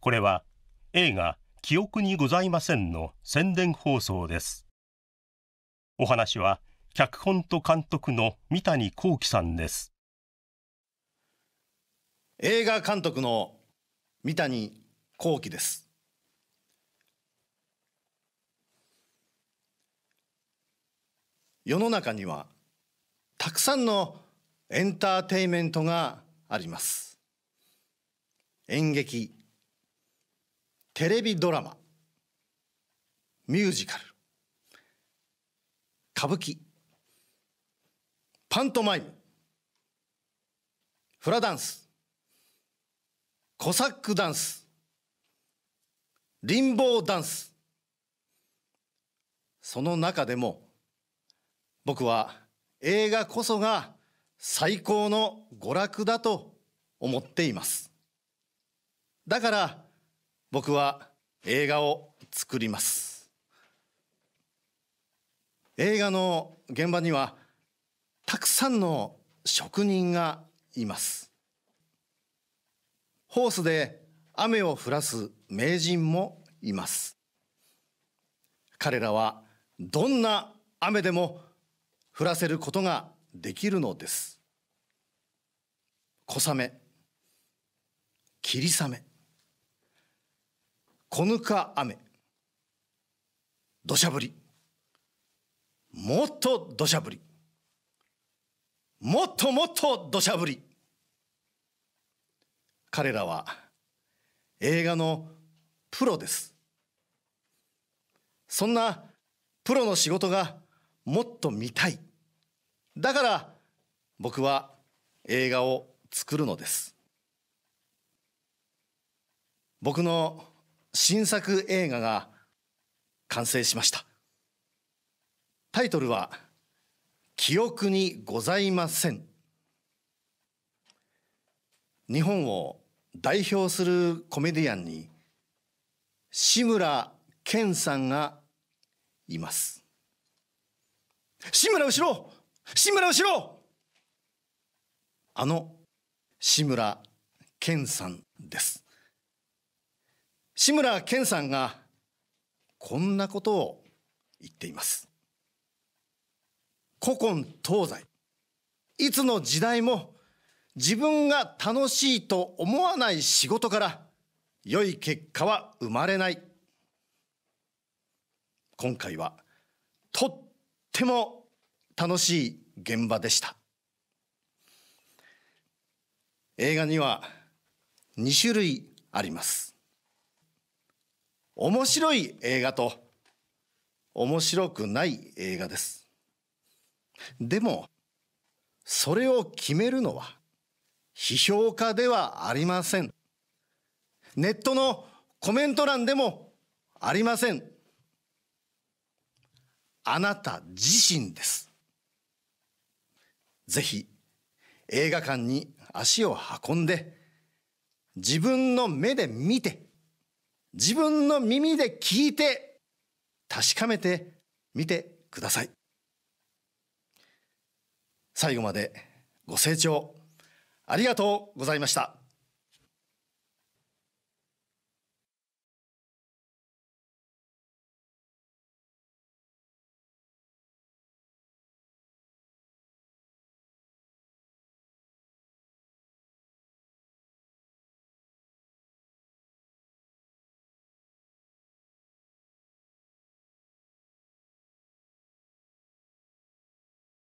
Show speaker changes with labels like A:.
A: これは映画「記憶にございません」の宣伝放送ですお話は脚本と監督の三谷幸喜さんです映画監督の三谷幸喜です世の中にはたくさんのエンターテイメントがあります演劇テレビドラマミュージカル歌舞伎パントマイムフラダンスコサックダンスリンボーダンスその中でも僕は映画こそが最高の娯楽だと思っていますだから僕は映画を作ります映画の現場にはたくさんの職人がいますホースで雨を降らす名人もいます彼らはどんな雨でも降らせることができるのです小雨霧雨小ぬか雨土砂降りもっと土砂降りもっともっと土砂降り彼らは映画のプロですそんなプロの仕事がもっと見たいだから僕は映画を作るのです僕の新作映画が完成しましたタイトルは「記憶にございません」日本を代表するコメディアンに志村けんさんがいます志村後ろ志村後ろあの志村けんさんです志村けんさんがこんなことを言っています古今東西いつの時代も自分が楽しいと思わない仕事から良い結果は生まれない今回はとっても楽しい現場でした映画には2種類あります面白い映画と面白くない映画です。でも、それを決めるのは批評家ではありません。ネットのコメント欄でもありません。あなた自身です。ぜひ映画館に足を運んで自分の目で見て自分の耳で聞いて確かめてみてください最後までご清聴ありがとうございました